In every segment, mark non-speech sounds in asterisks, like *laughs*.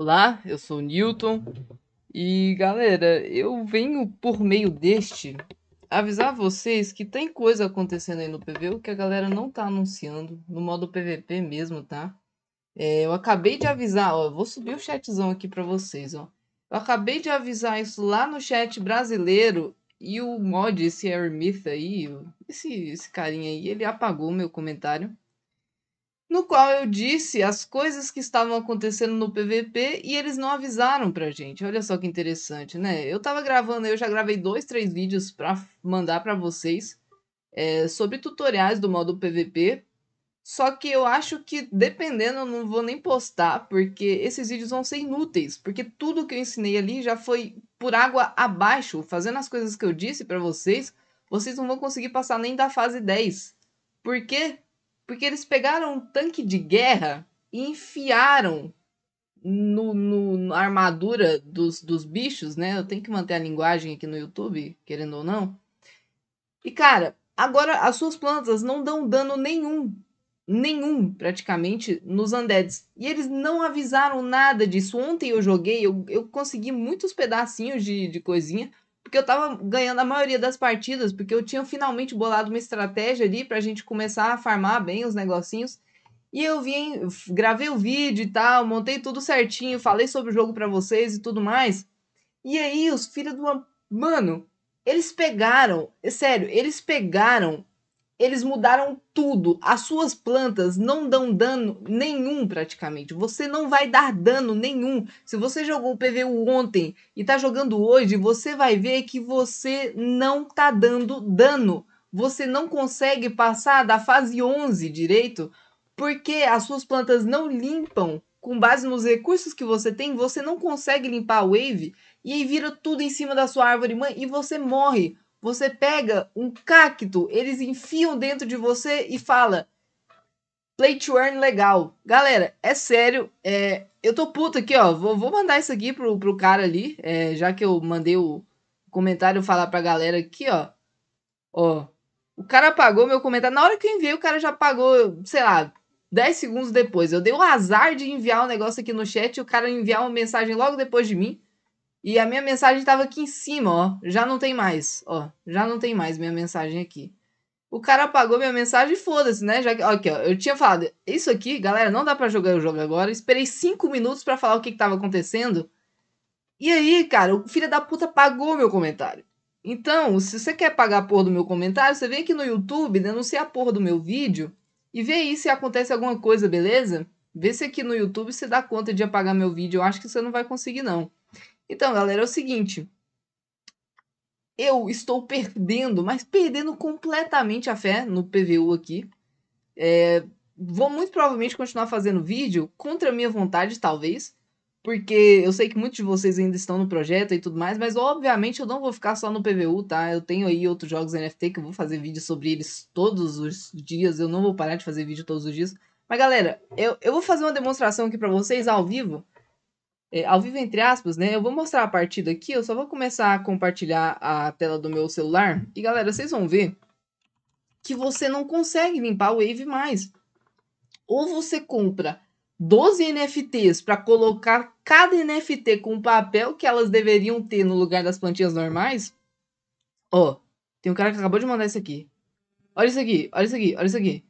Olá, eu sou o Newton e galera, eu venho por meio deste avisar vocês que tem coisa acontecendo aí no PVU que a galera não tá anunciando, no modo PVP mesmo, tá? É, eu acabei de avisar, ó, vou subir o chatzão aqui para vocês, ó. Eu acabei de avisar isso lá no chat brasileiro e o mod, esse Aramith aí, esse, esse carinha aí, ele apagou meu comentário no qual eu disse as coisas que estavam acontecendo no PVP e eles não avisaram pra gente. Olha só que interessante, né? Eu tava gravando, eu já gravei dois, três vídeos para mandar para vocês é, sobre tutoriais do modo PVP. Só que eu acho que, dependendo, eu não vou nem postar, porque esses vídeos vão ser inúteis, porque tudo que eu ensinei ali já foi por água abaixo, fazendo as coisas que eu disse para vocês, vocês não vão conseguir passar nem da fase 10. Por quê? Porque eles pegaram um tanque de guerra e enfiaram no, no, na armadura dos, dos bichos, né? Eu tenho que manter a linguagem aqui no YouTube, querendo ou não. E cara, agora as suas plantas não dão dano nenhum, nenhum praticamente, nos undeads. E eles não avisaram nada disso. Ontem eu joguei, eu, eu consegui muitos pedacinhos de, de coisinha porque eu tava ganhando a maioria das partidas, porque eu tinha finalmente bolado uma estratégia ali pra gente começar a farmar bem os negocinhos. E eu vim, gravei o vídeo e tal, montei tudo certinho, falei sobre o jogo para vocês e tudo mais. E aí os filhos do mano, eles pegaram, sério, eles pegaram eles mudaram tudo. As suas plantas não dão dano nenhum praticamente. Você não vai dar dano nenhum. Se você jogou o PVU ontem e tá jogando hoje, você vai ver que você não tá dando dano. Você não consegue passar da fase 11 direito, porque as suas plantas não limpam. Com base nos recursos que você tem, você não consegue limpar a wave e aí vira tudo em cima da sua árvore mãe e você morre você pega um cacto, eles enfiam dentro de você e fala play to earn legal. Galera, é sério, é, eu tô puto aqui, ó. Vou, vou mandar isso aqui pro, pro cara ali, é, já que eu mandei o comentário falar pra galera aqui, ó. Ó, o cara apagou meu comentário. Na hora que eu enviei, o cara já apagou, sei lá, 10 segundos depois. Eu dei o azar de enviar um negócio aqui no chat e o cara enviar uma mensagem logo depois de mim. E a minha mensagem estava aqui em cima, ó. Já não tem mais, ó. Já não tem mais minha mensagem aqui. O cara apagou minha mensagem e foda-se, né? Já que, ó, aqui, ó, eu tinha falado, isso aqui, galera, não dá para jogar o jogo agora. Esperei cinco minutos para falar o que, que tava acontecendo. E aí, cara, o filho da puta apagou meu comentário. Então, se você quer pagar a porra do meu comentário, você vem aqui no YouTube, denuncia a porra do meu vídeo e vê aí se acontece alguma coisa, beleza? Vê se aqui no YouTube você dá conta de apagar meu vídeo. Eu acho que você não vai conseguir, não. Então, galera, é o seguinte. Eu estou perdendo, mas perdendo completamente a fé no PVU aqui. É, vou muito provavelmente continuar fazendo vídeo, contra minha vontade, talvez. Porque eu sei que muitos de vocês ainda estão no projeto e tudo mais, mas obviamente eu não vou ficar só no PVU, tá? Eu tenho aí outros jogos NFT que eu vou fazer vídeo sobre eles todos os dias. Eu não vou parar de fazer vídeo todos os dias. Mas galera, eu, eu vou fazer uma demonstração aqui para vocês ao vivo é, ao vivo entre aspas, né? Eu vou mostrar a partida aqui, eu só vou começar a compartilhar a tela do meu celular. E galera, vocês vão ver que você não consegue limpar o Wave mais. Ou você compra 12 NFTs para colocar cada NFT com o papel que elas deveriam ter no lugar das plantinhas normais. Ó, oh, tem um cara que acabou de mandar isso aqui. Olha isso aqui, olha isso aqui, olha isso aqui.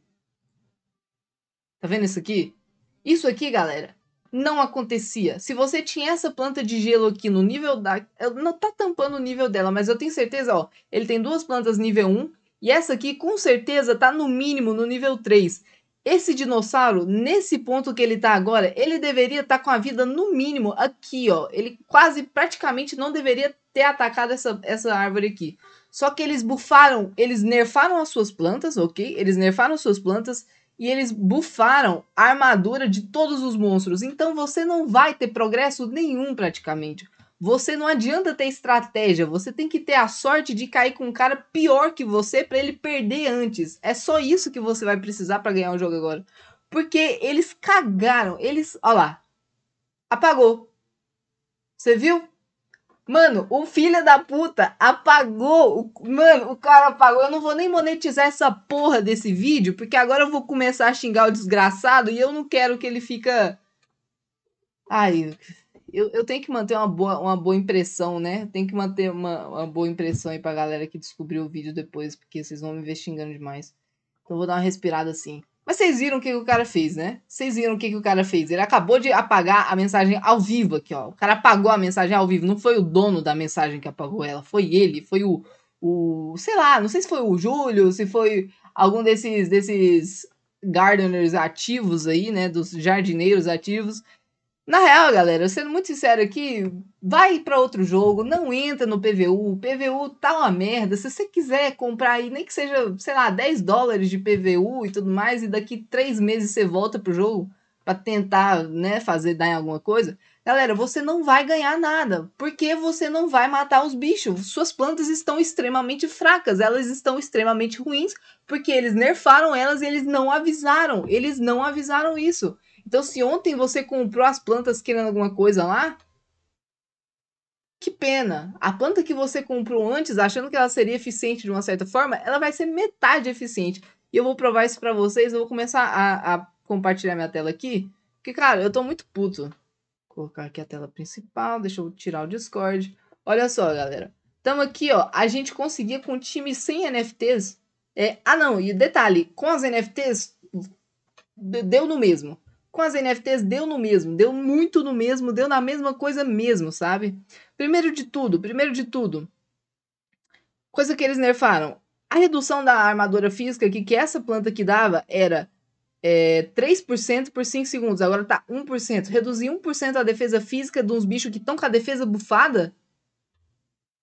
Tá vendo isso aqui? Isso aqui, galera, não acontecia. Se você tinha essa planta de gelo aqui no nível da. Não tá tampando o nível dela, mas eu tenho certeza, ó. Ele tem duas plantas nível 1 e essa aqui com certeza tá no mínimo no nível 3. Esse dinossauro, nesse ponto que ele tá agora, ele deveria estar tá com a vida no mínimo aqui, ó. Ele quase praticamente não deveria ter atacado essa, essa árvore aqui. Só que eles bufaram, eles nerfaram as suas plantas, ok? Eles nerfaram as suas plantas e eles bufaram a armadura de todos os monstros. Então você não vai ter progresso nenhum praticamente. Você não adianta ter estratégia, você tem que ter a sorte de cair com um cara pior que você para ele perder antes. É só isso que você vai precisar para ganhar o jogo agora. Porque eles cagaram, eles, olha lá. Apagou. Você viu? Mano, o filho da puta apagou. Mano, o cara apagou. Eu não vou nem monetizar essa porra desse vídeo, porque agora eu vou começar a xingar o desgraçado e eu não quero que ele fica. Ai, eu, eu tenho que manter uma boa, uma boa impressão, né? Tem que manter uma, uma boa impressão aí pra galera que descobriu o vídeo depois, porque vocês vão me ver xingando demais. Então eu vou dar uma respirada assim. Mas vocês viram o que, que o cara fez, né? Vocês viram o que, que o cara fez. Ele acabou de apagar a mensagem ao vivo aqui, ó. O cara apagou a mensagem ao vivo. Não foi o dono da mensagem que apagou ela, foi ele, foi o. o sei lá, não sei se foi o Júlio, se foi algum desses, desses gardeners ativos aí, né? Dos jardineiros ativos, na real, galera, sendo muito sincero aqui, vai para outro jogo, não entra no PVU. O PVU tá uma merda. Se você quiser comprar aí, nem que seja, sei lá, 10 dólares de PVU e tudo mais, e daqui três meses você volta pro jogo para tentar, né, fazer dar em alguma coisa. Galera, você não vai ganhar nada, porque você não vai matar os bichos. Suas plantas estão extremamente fracas, elas estão extremamente ruins, porque eles nerfaram elas e eles não avisaram. Eles não avisaram isso. Então, se ontem você comprou as plantas querendo alguma coisa lá, que pena. A planta que você comprou antes, achando que ela seria eficiente de uma certa forma, ela vai ser metade eficiente. E eu vou provar isso para vocês. Eu vou começar a, a, compartilhar minha tela aqui. Porque, cara, eu tô muito puto. Vou colocar aqui a tela principal. Deixa eu tirar o Discord. Olha só, galera. Tamo aqui, ó. A gente conseguia com o time sem NFTs. É... Ah, não. E detalhe. Com as NFTs, deu no mesmo com as NFTs deu no mesmo, deu muito no mesmo, deu na mesma coisa mesmo, sabe? Primeiro de tudo, primeiro de tudo, coisa que eles nerfaram, a redução da armadura física que, que essa planta que dava era é, 3% por 5 segundos, agora tá 1%. Reduzir 1% a defesa física de uns bichos que estão com a defesa bufada?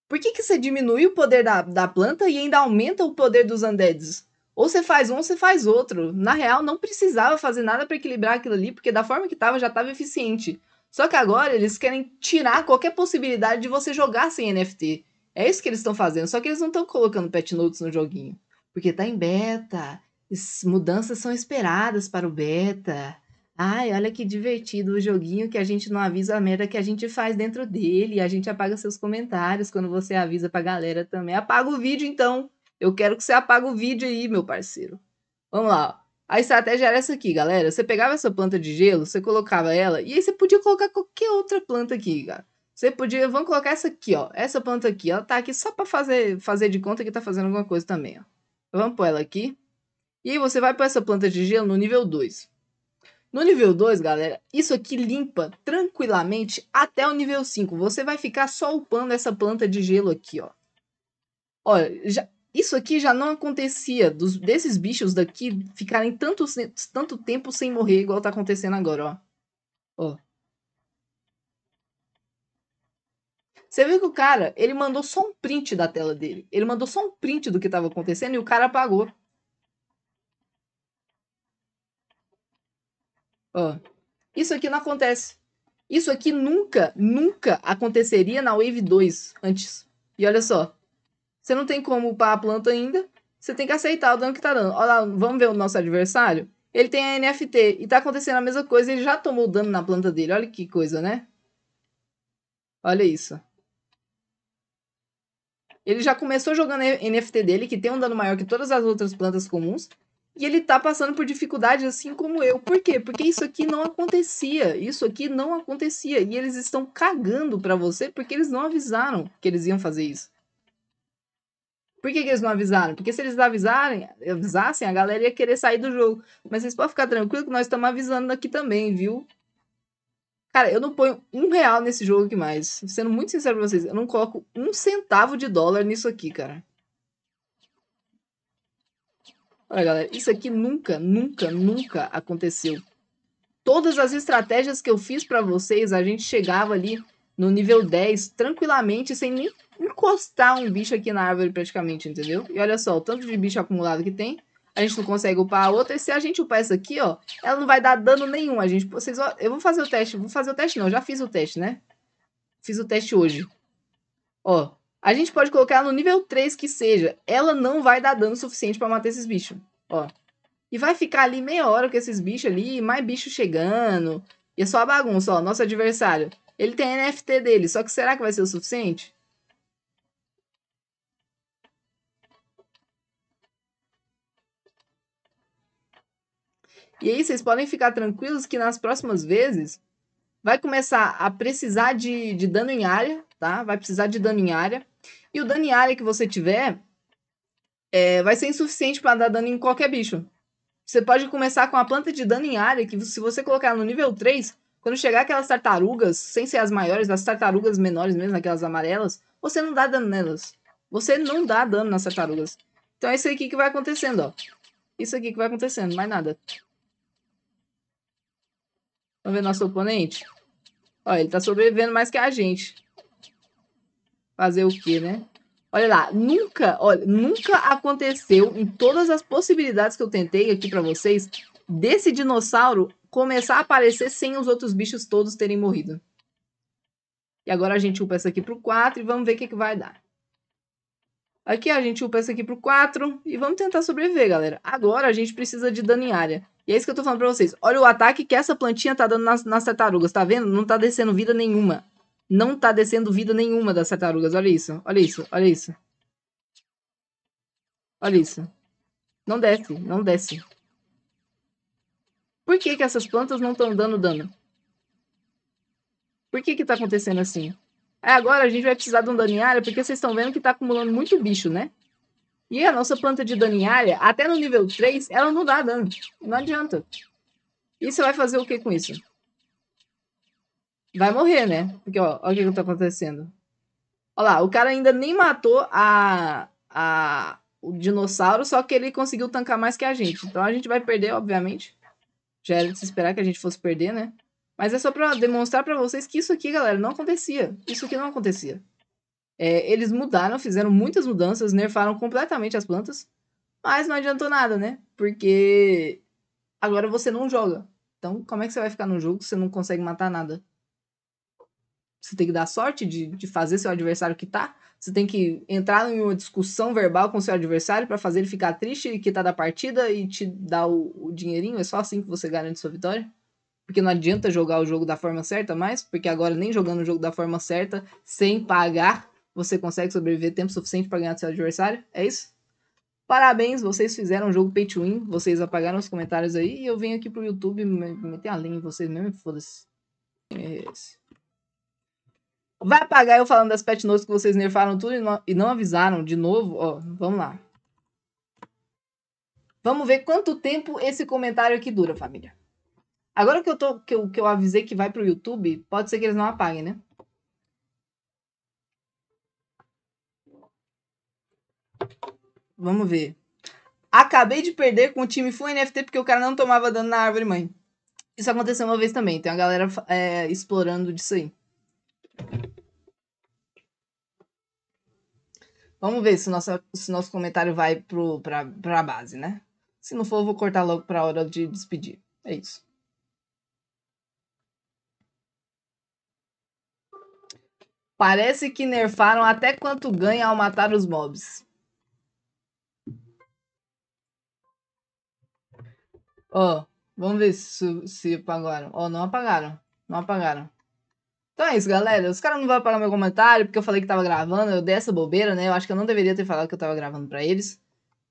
Por que, que você diminui o poder da, da planta e ainda aumenta o poder dos undeads? Ou você faz um, ou você faz outro. Na real, não precisava fazer nada para equilibrar aquilo ali, porque da forma que tava já tava eficiente. Só que agora eles querem tirar qualquer possibilidade de você jogar sem NFT. É isso que eles estão fazendo, só que eles não estão colocando pet notes no joguinho. Porque tá em beta. As mudanças são esperadas para o beta. Ai, olha que divertido o joguinho que a gente não avisa a merda que a gente faz dentro dele. A gente apaga seus comentários quando você avisa pra galera também. Apaga o vídeo então. Eu quero que você apague o vídeo aí, meu parceiro. Vamos lá. Ó. A estratégia era essa aqui, galera. Você pegava essa planta de gelo, você colocava ela, e aí você podia colocar qualquer outra planta aqui, cara. Você podia, vamos colocar essa aqui, ó. Essa planta aqui, ela tá aqui só para fazer, fazer de conta que tá fazendo alguma coisa também, ó. Então, vamos pôr ela aqui. E aí você vai pôr essa planta de gelo no nível 2. No nível 2, galera, isso aqui limpa tranquilamente até o nível 5. Você vai ficar só upando essa planta de gelo aqui, ó. Olha, já, isso aqui já não acontecia, dos, desses bichos daqui ficarem tanto, tanto tempo sem morrer, igual tá acontecendo agora, ó. Ó. Você viu que o cara, ele mandou só um print da tela dele. Ele mandou só um print do que tava acontecendo e o cara apagou. Ó. Isso aqui não acontece. Isso aqui nunca, nunca aconteceria na Wave 2 antes. E olha só, você não tem como upar a planta ainda. Você tem que aceitar o dano que tá dando. Olha lá, vamos ver o nosso adversário? Ele tem a NFT e tá acontecendo a mesma coisa. Ele já tomou dano na planta dele. Olha que coisa, né? Olha isso. Ele já começou jogando a NFT dele, que tem um dano maior que todas as outras plantas comuns. E ele tá passando por dificuldades assim como eu. Por quê? Porque isso aqui não acontecia. Isso aqui não acontecia. E eles estão cagando para você porque eles não avisaram que eles iam fazer isso. Por que, que, eles não avisaram? Porque se eles avisarem, avisassem, a galera ia querer sair do jogo. Mas vocês podem ficar tranquilos que nós estamos avisando aqui também, viu? Cara, eu não ponho um real nesse jogo aqui mais. Sendo muito sincero pra vocês, eu não coloco um centavo de dólar nisso aqui, cara. Olha, galera, isso aqui nunca, nunca, nunca aconteceu. Todas as estratégias que eu fiz para vocês, a gente chegava ali no nível 10 tranquilamente, sem nem encostar um bicho aqui na árvore praticamente, entendeu? E olha só, o tanto de bicho acumulado que tem, a gente não consegue upar a outra, e se a gente upar essa aqui, ó, ela não vai dar dano nenhum, a gente, vocês, ó, eu vou fazer o teste, vou fazer o teste não, já fiz o teste, né? Fiz o teste hoje. Ó, a gente pode colocar ela no nível 3 que seja, ela não vai dar dano suficiente pra matar esses bichos, ó. E vai ficar ali meia hora com esses bichos ali, mais bichos chegando, e é só a bagunça, ó, nosso adversário ele tem NFT dele, só que será que vai ser o suficiente? E aí vocês podem ficar tranquilos que nas próximas vezes vai começar a precisar de, de dano em área, tá? Vai precisar de dano em área. E o dano em área que você tiver é, vai ser insuficiente para dar dano em qualquer bicho. Você pode começar com a planta de dano em área, que se você colocar no nível 3, quando chegar aquelas tartarugas, sem ser as maiores, as tartarugas menores mesmo, aquelas amarelas, você não dá dano nelas. Você não dá dano nas tartarugas. Então é isso aqui que vai acontecendo, ó. Isso aqui que vai acontecendo, mais nada. Vamos tá ver nosso oponente? Olha, ele tá sobrevivendo mais que a gente. Fazer o quê, né? Olha lá, nunca, olha, nunca aconteceu em todas as possibilidades que eu tentei aqui para vocês desse dinossauro começar a aparecer sem os outros bichos todos terem morrido. E agora a gente upa essa aqui pro 4 e vamos ver o que, que vai dar. Aqui a gente upa essa aqui pro 4 e vamos tentar sobreviver, galera. Agora a gente precisa de dano em área. E é isso que eu tô falando pra vocês. Olha o ataque que essa plantinha tá dando nas, nas tartarugas, tá vendo? Não tá descendo vida nenhuma. Não tá descendo vida nenhuma das tartarugas, olha isso, olha isso, olha isso. Olha isso. Não desce, não desce. Por que, que essas plantas não estão dando dano? Por que que tá acontecendo assim? Aí é, agora a gente vai precisar de um área, porque vocês estão vendo que está acumulando muito bicho, né? E a nossa planta de área, até no nível 3, ela não dá dano. Não adianta. E você vai fazer o que com isso? Vai morrer, né? Porque, ó, olha o que, que tá acontecendo. Olha lá, o cara ainda nem matou a, a, o dinossauro, só que ele conseguiu tancar mais que a gente. Então a gente vai perder, obviamente. Já era de se esperar que a gente fosse perder, né? Mas é só para demonstrar para vocês que isso aqui, galera, não acontecia. Isso aqui não acontecia. É, eles mudaram, fizeram muitas mudanças, nerfaram completamente as plantas, mas não adiantou nada, né? Porque agora você não joga. Então, como é que você vai ficar no jogo se você não consegue matar nada? Você tem que dar sorte de, de fazer seu adversário quitar. Você tem que entrar em uma discussão verbal com seu adversário para fazer ele ficar triste e quitar da partida e te dar o, o dinheirinho. É só assim que você garante sua vitória. Porque não adianta jogar o jogo da forma certa mais, porque agora nem jogando o jogo da forma certa, sem pagar, você consegue sobreviver tempo suficiente para ganhar do seu adversário. É isso? Parabéns, vocês fizeram um jogo pay to win, vocês apagaram os comentários aí e eu venho aqui pro YouTube meter a linha em vocês mesmo, foda-se. É esse. Vai apagar eu falando das pet notes que vocês nerfaram tudo e não, e não avisaram de novo? Ó, vamos lá. Vamos ver quanto tempo esse comentário aqui dura, família. Agora que eu, tô, que eu, que eu avisei que vai pro YouTube, pode ser que eles não apaguem, né? Vamos ver. Acabei de perder com o time full NFT porque o cara não tomava dano na árvore mãe. Isso aconteceu uma vez também. Tem a galera é, explorando disso aí. Vamos ver se nosso, se nosso comentário vai para a base, né? Se não for, eu vou cortar logo para a hora de despedir. É isso. Parece que nerfaram até quanto ganha ao matar os mobs. Ó, oh, vamos ver se, se apagaram. Ó, oh, não apagaram. Não apagaram. Então é isso, galera. Os caras não vão parar meu comentário porque eu falei que tava gravando. Eu dei essa bobeira, né? Eu acho que eu não deveria ter falado que eu tava gravando para eles.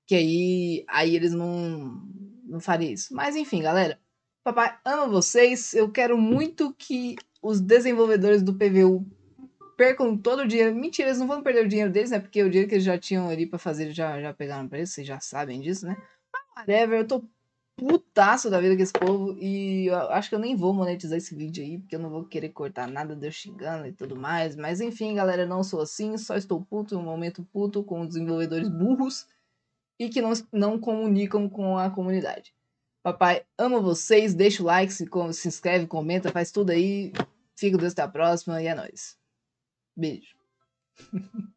Que aí, aí eles não, não fariam isso. Mas enfim, galera. Papai ama vocês. Eu quero muito que os desenvolvedores do PVU percam todo o dinheiro. Mentira, eles não vão perder o dinheiro deles, né? Porque o dinheiro que eles já tinham ali para fazer já, já pegaram pra eles. Vocês já sabem disso, né? Mas whatever. Eu tô putaço da vida com esse povo. E acho que eu nem vou monetizar esse vídeo aí, porque eu não vou querer cortar nada de eu xingando e tudo mais. Mas enfim, galera, não sou assim, só estou puto, em um momento puto com desenvolvedores burros e que não, não comunicam com a comunidade. Papai, amo vocês, deixa o like, se, se inscreve, comenta, faz tudo aí. Fico Deus até a próxima e é nóis. Beijo. *laughs*